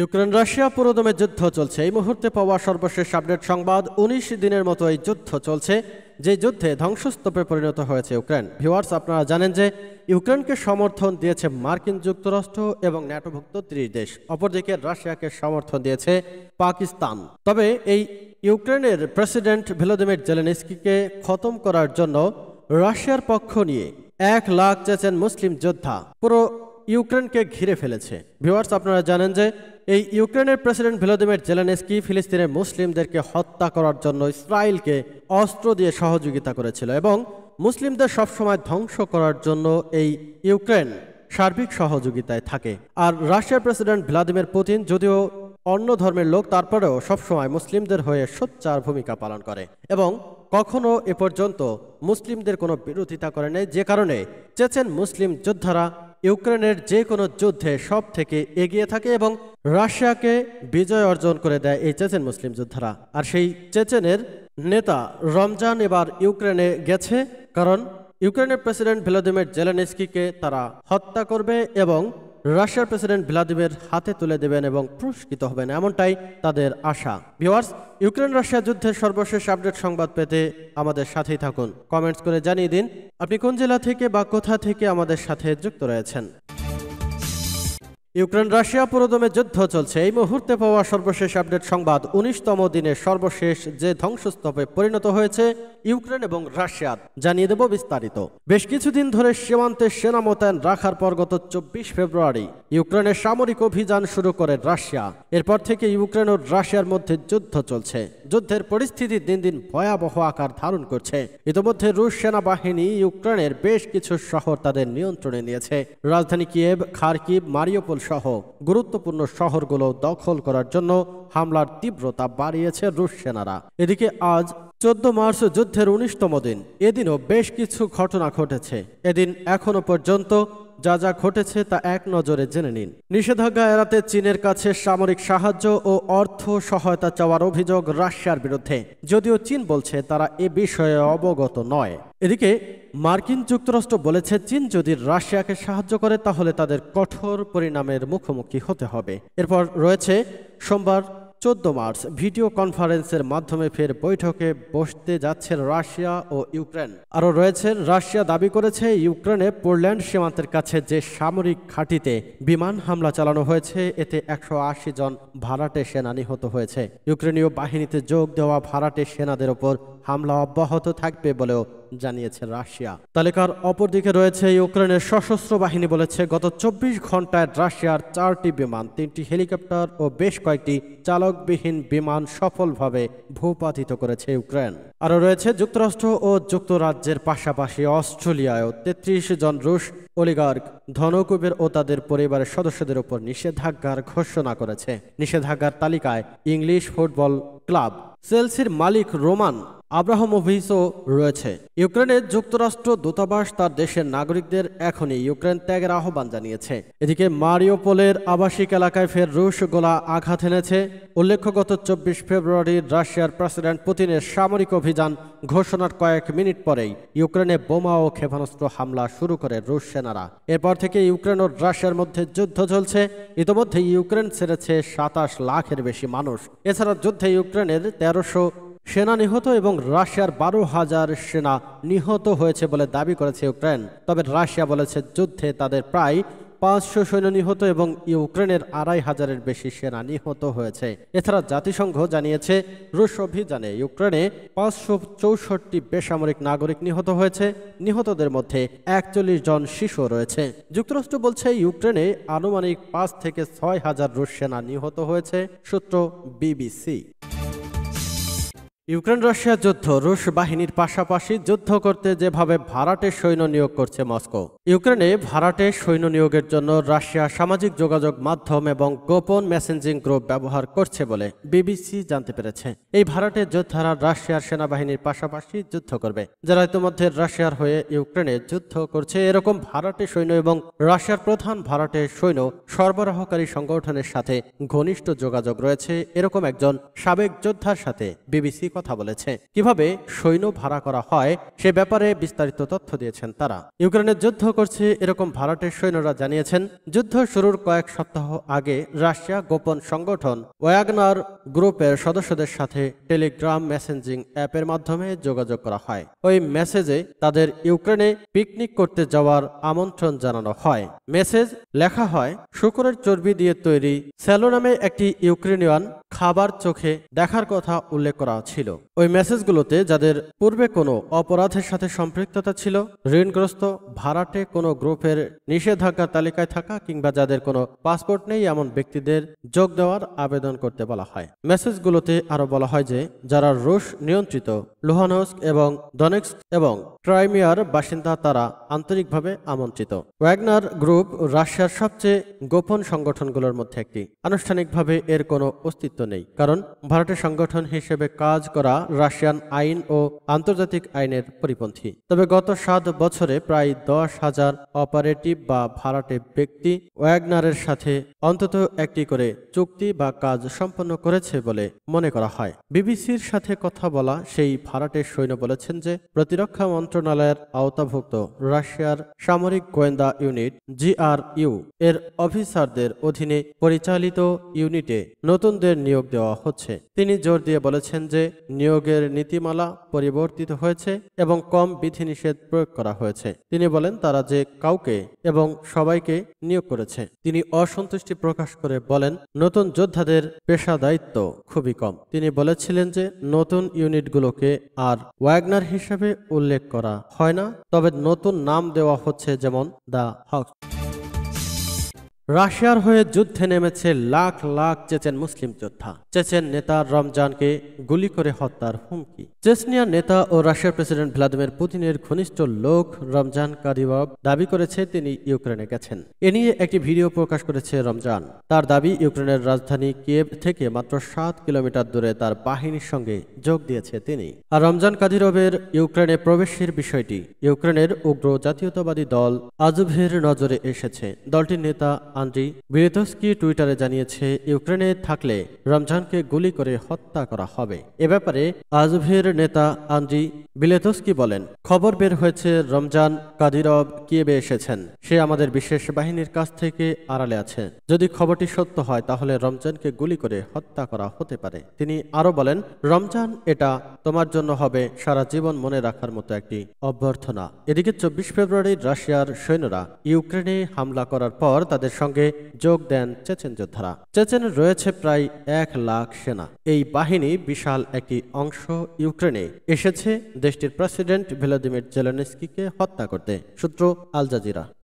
Ukraine Russia পুরোদমে যুদ্ধ চলছে এই মুহূর্তে পাওয়া সর্বশেষ আপডেট সংবাদ উনিশ দিনের মতো এই যুদ্ধ চলছে যে যুদ্ধে ধ্বংসস্তূপে পরিণত হয়েছে ইউক্রেন ভিওয়ার্স আপনারা জানেন যে ইউক্রেনকে সমর্থন দিয়েছে মার্কিন যুক্তরাষ্ট্র এবং ন্যাটোভুক্ত ত্রিশ দেশ অপরদিকে রাশিয়াকে সমর্থন দিয়েছে পাকিস্তান তবে এই ইউক্রেনের প্রেসিডেন্ট ভ্লোদিমির জেলেনস্কিকে খতম করার জন্য রাশিয়ার পক্ষ নিয়ে এক লাখ চেচেন মুসলিম যোদ্ধা পুরো ইউক্রেনকে ঘিরে ফেলেছে ভিওয়ার্স আপনারা জানেন যে এই ইউক্রেনের প্রেসিডেন্ট ভ্লাদিমির জেলানেস্কি ফিলিস্তিনের মুসলিমদেরকে হত্যা করার জন্য ইসরায়েলকে অস্ত্র দিয়ে সহযোগিতা করেছিল এবং মুসলিমদের সবসময় ধ্বংস করার জন্য এই ইউক্রেন সার্বিক সহযোগিতায় থাকে আর রাশিয়ার প্রেসিডেন্ট ভ্লাদিমির পুতিন যদিও অন্য ধর্মের লোক তারপরেও সবসময় মুসলিমদের হয়ে সোচ্চার ভূমিকা পালন করে এবং কখনো এ পর্যন্ত মুসলিমদের কোনো বিরোধিতা করে নেই যে কারণে চেচেন মুসলিম যোদ্ধারা ইউক্রেনের যে কোনো যুদ্ধে সব থেকে এগিয়ে থাকে এবং রাশিয়াকে বিজয় অর্জন করে দেয় এই চেচেন মুসলিম যোদ্ধারা আর সেই চেচেনের নেতা রমজান এবার ইউক্রেনে গেছে কারণ ইউক্রেনের প্রেসিডেন্ট ভ্লাদিমির জেলানিস্কিকে তারা হত্যা করবে এবং রাশিয়ার প্রেসিডেন্ট ভ্লাদিমির হাতে তুলে দেবেন এবং পুরস্কৃত হবেন এমনটাই তাদের আশা ভিওয়ার্স ইউক্রেন রাশিয়া যুদ্ধের সর্বশেষ আপডেট সংবাদ পেতে আমাদের সাথেই থাকুন কমেন্টস করে জানিয়ে দিন আপনি কোন জেলা থেকে বা কোথা থেকে আমাদের সাথে যুক্ত রয়েছেন ইউক্রেন রাশিয়া পুরোদমে যুদ্ধ চলছে এই মুহূর্তে পাওয়া সর্বশেষ আপডেট সংবাদ উনিশতম দিনে সর্বশেষ যে ধ্বংসস্তূপে পরিণত হয়েছে ইউক্রেন এবং রাশিয়া জানিয়ে দেব বিস্তারিত বেশ কিছুদিন ধরে সীমান্তে সেনা মোতায়েন রাখার পর গত চব্বিশ ফেব্রুয়ারি ইউক্রেনের সামরিক অভিযান শুরু করে রাশিয়া এরপর থেকে ইউক্রেন ও রাশিয়ার মধ্যে যুদ্ধ চলছে যুদ্ধের পরিস্থিতি দিন দিন ভয়াবহ আকার ধারণ করছে ইতিমধ্যে রুশ সেনাবাহিনী ইউক্রেনের বেশ কিছু শহর তাদের নিয়ন্ত্রণে নিয়েছে রাজধানী কিয়েব খারকিব মারিওপোল সহ গুরুত্বপূর্ণ শহরগুলো দখল করার জন্য হামলার তীব্রতা বাড়িয়েছে রুশ সেনারা এদিকে আজ চোদ্দ মার্চ যুদ্ধের উনিশতম দিন এদিনও বেশ কিছু ঘটনা ঘটেছে এদিন এখনো পর্যন্ত যা যা ঘটেছে তা এক নজরে জেনে নিন নিষেধাজ্ঞা এড়াতে চীনের কাছে সামরিক সাহায্য ও অর্থ সহায়তা চাওয়ার অভিযোগ রাশিয়ার বিরুদ্ধে যদিও চীন বলছে তারা এ বিষয়ে অবগত নয় এদিকে মার্কিন যুক্তরাষ্ট্র বলেছে চীন যদি রাশিয়াকে সাহায্য করে তাহলে তাদের কঠোর পরিণামের মুখোমুখি হতে হবে এরপর রয়েছে সোমবার চোদ্দ মার্চ ভিডিও কনফারেন্সের মাধ্যমে ফের বৈঠকে বসতে যাচ্ছে রাশিয়া ও ইউক্রেন আরও রয়েছে রাশিয়া দাবি করেছে ইউক্রেনে পোল্যান্ড সীমান্তের কাছে যে সামরিক ঘাঁটিতে বিমান হামলা চালানো হয়েছে এতে একশো জন ভাড়াটে সেনা নিহত হয়েছে ইউক্রেনীয় বাহিনীতে যোগ দেওয়া ভাড়াটে সেনাদের ওপর হামলা অব্যাহত থাকবে বলেও জানিয়েছে রাশিয়া তালিকার অপরদিকে রয়েছে ইউক্রেনের সশস্ত্র বাহিনী বলেছে গত চব্বিশ ঘন্টায় রাশিয়ার চারটি বিমান তিনটি হেলিকপ্টার ও বেশ কয়েকটি চালকবিহীন বিমান সফলভাবে ভূপাতিত করেছে ইউক্রেন আরও রয়েছে যুক্তরাষ্ট্র ও যুক্তরাজ্যের পাশাপাশি অস্ট্রেলিয়ায়ও তেত্রিশ জন রুশ অলিগার্ক ধনকুবের ও তাদের পরিবারের সদস্যদের উপর নিষেধাজ্ঞার ঘোষণা করেছে নিষেধাজ্ঞার তালিকায় ইংলিশ ফুটবল ক্লাব চেলসির মালিক রোমান অভিহিতও রয়েছে ইউক্রেনের যুক্তরাষ্ট্র দূতাবাস তার দেশের নাগরিকদের এখনই ইউক্রেন ত্যাগের আহ্বান জানিয়েছে এদিকে মারিওপোলের আবাসিক এলাকায় ফের রুশ গোলা আঘাত এনেছে উল্লেখ্য গত চব্বিশ ফেব্রুয়ারি রাশিয়ার প্রেসিডেন্ট পুতিনের সামরিক অভিযান ঘোষণার কয়েক মিনিট পরেই ইউক্রেনে বোমা ও ক্ষেপণাস্ত্র হামলা শুরু করে রুশ সেনারা এরপর থেকে ইউক্রেন ও রাশিয়ার মধ্যে যুদ্ধ চলছে ইতোমধ্যে ইউক্রেন ছেড়েছে সাতাশ লাখের বেশি মানুষ এছাড়া যুদ্ধে ইউক্রেনের তেরোশো সেনা নিহত এবং রাশিয়ার বারো হাজার সেনা নিহত হয়েছে বলে দাবি করেছে ইউক্রেন তবে রাশিয়া বলেছে যুদ্ধে তাদের প্রায় পাঁচশো সৈন্য নিহত এবং ইউক্রেনের আড়াই হাজারের বেশি সেনা নিহত হয়েছে এছাড়া জাতিসংঘ জানিয়েছে রুশ অভিযানে ইউক্রেনে পাঁচশো চৌষট্টি বেসামরিক নাগরিক নিহত হয়েছে নিহতদের মধ্যে একচল্লিশ জন শিশু রয়েছে যুক্তরাষ্ট্র বলছে ইউক্রেনে আনুমানিক পাঁচ থেকে ছয় হাজার রুশ সেনা নিহত হয়েছে সূত্র বিবিসি ইউক্রেন রাশিয়া যুদ্ধ রুশ বাহিনীর পাশাপাশি যুদ্ধ করতে যেভাবে ভাড়াটে সৈন্য নিয়োগ করছে মস্কো ইউক্রেনে ভাড়াটে সৈন্য নিয়োগের জন্য রাশিয়া সামাজিক যোগাযোগ মাধ্যম এবং গোপন মেসেঞ্জিং গ্রুপ ব্যবহার করছে বলে বিবিসি জানতে পেরেছে এই ভাড়াটে যোদ্ধারা রাশিয়ার সেনাবাহিনীর পাশাপাশি যুদ্ধ করবে যারা ইতিমধ্যে রাশিয়ার হয়ে ইউক্রেনে যুদ্ধ করছে এরকম ভাড়াটে সৈন্য এবং রাশিয়ার প্রধান ভাড়াটে সৈন্য সরবরাহকারী সংগঠনের সাথে ঘনিষ্ঠ যোগাযোগ রয়েছে এরকম একজন সাবেক যোদ্ধার সাথে বিবিসি কথা বলেছে কিভাবে সৈন্য ভাড়া করা হয় সে ব্যাপারে বিস্তারিত তথ্য দিয়েছেন তারা ইউক্রেনের যুদ্ধ করছে এরকম ভাড়াটের সৈন্যরা জানিয়েছেন যুদ্ধ শুরুর কয়েক সপ্তাহ আগে রাশিয়া গোপন সংগঠন ওয়াগনার গ্রুপের সদস্যদের সাথে টেলিগ্রাম মেসেঞ্জিং অ্যাপের মাধ্যমে যোগাযোগ করা হয় ওই মেসেজে তাদের ইউক্রেনে পিকনিক করতে যাওয়ার আমন্ত্রণ জানানো হয় মেসেজ লেখা হয় শুকুরের চর্বি দিয়ে তৈরি স্যালো নামে একটি ইউক্রেনিয়ান খাবার চোখে দেখার কথা উল্লেখ করা ছিল ছিল ওই মেসেজগুলোতে যাদের পূর্বে কোনো অপরাধের সাথে সম্পৃক্ততা ছিল ঋণগ্রস্ত ভাড়াটে কোনো গ্রুপের নিষেধাজ্ঞা তালিকায় থাকা কিংবা যাদের কোনো পাসপোর্ট নেই এমন ব্যক্তিদের যোগ দেওয়ার আবেদন করতে বলা হয় মেসেজগুলোতে আরও বলা হয় যে যারা রুশ নিয়ন্ত্রিত লোহানস্ক এবং ডনেক্স এবং ক্রাইমিয়ার বাসিন্দা তারা আন্তরিকভাবে আমন্ত্রিত ওয়াগনার গ্রুপ রাশিয়ার সবচেয়ে গোপন সংগঠনগুলোর মধ্যে একটি আনুষ্ঠানিকভাবে এর কোনো অস্তিত্ব নেই কারণ ভারতের সংগঠন হিসেবে কাজ করা রাশিয়ান আইন ও আন্তর্জাতিক আইনের পরিপন্থী তবে গত সাত বছরে প্রায় দশ হাজার অপারেটিভ বা ভাড়াটে ব্যক্তি ওয়াগনারের সাথে অন্তত একটি করে চুক্তি বা কাজ সম্পন্ন করেছে বলে মনে করা হয় বিবিসির সাথে কথা বলা সেই ভাড়াটে সৈন্য বলেছেন যে প্রতিরক্ষা মন্ত্রণালয়ের আওতাভুক্ত রাশিয়ার সামরিক গোয়েন্দা ইউনিট জিআরইউ এর অফিসারদের অধীনে পরিচালিত ইউনিটে নতুনদের নিয়োগ দেওয়া হচ্ছে তিনি জোর দিয়ে বলেছেন যে নিয়োগের নীতিমালা পরিবর্তিত হয়েছে এবং কম বিধিনিষেধ প্রয়োগ করা হয়েছে তিনি বলেন তারা যে কাউকে এবং সবাইকে নিয়োগ করেছে তিনি অসন্তুষ্টি প্রকাশ করে বলেন নতুন যোদ্ধাদের পেশা দায়িত্ব খুবই কম তিনি বলেছিলেন যে নতুন ইউনিটগুলোকে আর ওয়াগনার হিসেবে উল্লেখ করা হয় না তবে নতুন নাম দেওয়া হচ্ছে যেমন দ্য হক রাশিয়ার হয়ে যুদ্ধে নেমেছে লাখ লাখ চেচেন মুসলিম যোদ্ধা চেচেন নেতা রমজানকে গুলি করে হত্যার হুমকি চেচনিয়ার নেতা ও রাশিয়ার প্রেসিডেন্ট ভ্লাদিমির পুতিনের ঘনিষ্ঠ লোক রমজান কাদিবাব দাবি করেছে তিনি ইউক্রেনে গেছেন এ নিয়ে একটি ভিডিও প্রকাশ করেছে রমজান তার দাবি ইউক্রেনের রাজধানী কিয়েভ থেকে মাত্র সাত কিলোমিটার দূরে তার বাহিনীর সঙ্গে যোগ দিয়েছে তিনি আর রমজান কাদিরবের ইউক্রেনে প্রবেশের বিষয়টি ইউক্রেনের উগ্র জাতীয়তাবাদী দল আজুভের নজরে এসেছে দলটির নেতা আন্দ্রি বিরেতস্কি টুইটারে জানিয়েছে ইউক্রেনে থাকলে রমজানকে গুলি করে হত্যা করা হবে এ ব্যাপারে আজভের নেতা আন্দ্রি বিলেতস্কি বলেন খবর বের হয়েছে রমজান কাদিরব কিয়েবে এসেছেন সে আমাদের বিশেষ বাহিনীর কাছ থেকে আড়ালে আছে যদি খবরটি সত্য হয় তাহলে রমজানকে গুলি করে হত্যা করা হতে পারে তিনি আরও বলেন রমজান এটা তোমার জন্য হবে সারা জীবন মনে রাখার মতো একটি অভ্যর্থনা এদিকে চব্বিশ ফেব্রুয়ারি রাশিয়ার সৈন্যরা ইউক্রেনে হামলা করার পর তাদের সঙ্গে যোগ দেন চেচেন যোদ্ধারা চেচেনের রয়েছে প্রায় এক লাখ সেনা এই বাহিনী বিশাল একটি অংশ ইউক্রেনে এসেছে দেশটির প্রেসিডেন্ট ভ্লাদিমির জেলেনস্কিকে হত্যা করতে সূত্র আল জাজিরা